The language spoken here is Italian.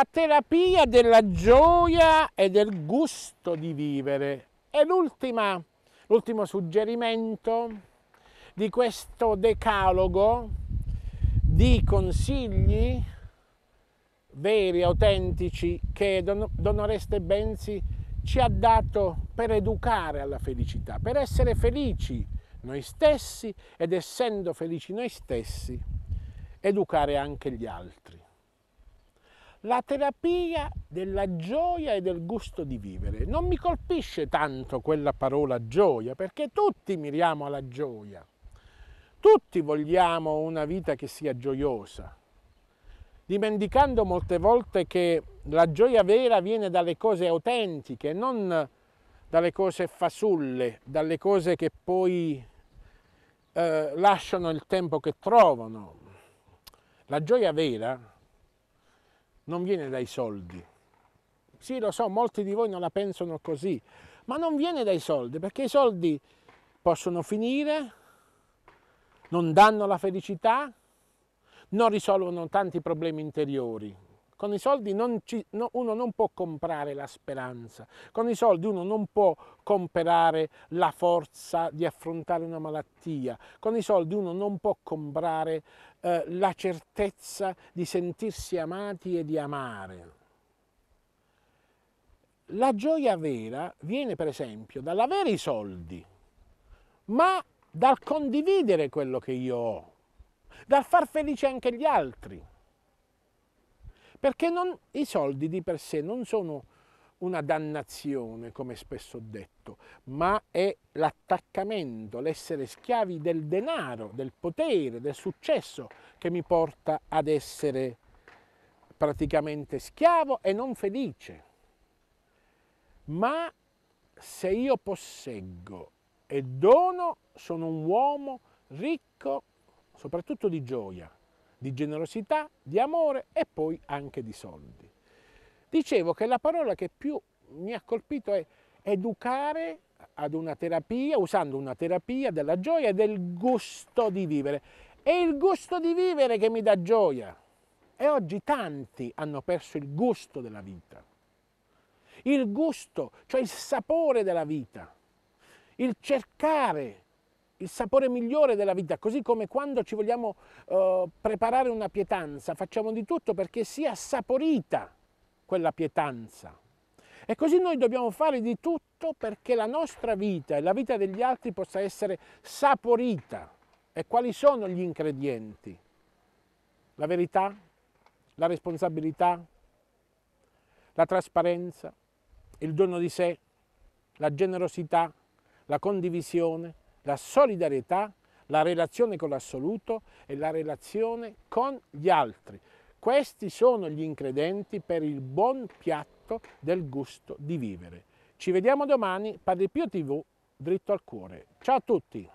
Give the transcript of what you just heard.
la terapia della gioia e del gusto di vivere. E l'ultimo suggerimento di questo decalogo di consigli veri, autentici, che Don Oreste Benzi ci ha dato per educare alla felicità, per essere felici noi stessi ed essendo felici noi stessi, educare anche gli altri la terapia della gioia e del gusto di vivere. Non mi colpisce tanto quella parola gioia, perché tutti miriamo alla gioia, tutti vogliamo una vita che sia gioiosa, dimenticando molte volte che la gioia vera viene dalle cose autentiche, non dalle cose fasulle, dalle cose che poi eh, lasciano il tempo che trovano. La gioia vera non viene dai soldi. Sì, lo so, molti di voi non la pensano così, ma non viene dai soldi, perché i soldi possono finire, non danno la felicità, non risolvono tanti problemi interiori, con i soldi non ci, no, uno non può comprare la speranza, con i soldi uno non può comprare la forza di affrontare una malattia, con i soldi uno non può comprare eh, la certezza di sentirsi amati e di amare. La gioia vera viene per esempio dall'avere i soldi, ma dal condividere quello che io ho, dal far felice anche gli altri. Perché non, i soldi di per sé non sono una dannazione, come spesso ho detto, ma è l'attaccamento, l'essere schiavi del denaro, del potere, del successo che mi porta ad essere praticamente schiavo e non felice. Ma se io posseggo e dono, sono un uomo ricco, soprattutto di gioia di generosità, di amore e poi anche di soldi. Dicevo che la parola che più mi ha colpito è educare ad una terapia, usando una terapia della gioia e del gusto di vivere. È il gusto di vivere che mi dà gioia. E oggi tanti hanno perso il gusto della vita. Il gusto, cioè il sapore della vita. Il cercare il sapore migliore della vita, così come quando ci vogliamo eh, preparare una pietanza, facciamo di tutto perché sia saporita quella pietanza. E così noi dobbiamo fare di tutto perché la nostra vita e la vita degli altri possa essere saporita. E quali sono gli ingredienti? La verità, la responsabilità, la trasparenza, il dono di sé, la generosità, la condivisione, la solidarietà, la relazione con l'assoluto e la relazione con gli altri. Questi sono gli ingredienti per il buon piatto del gusto di vivere. Ci vediamo domani, Padre Pio TV, dritto al cuore. Ciao a tutti!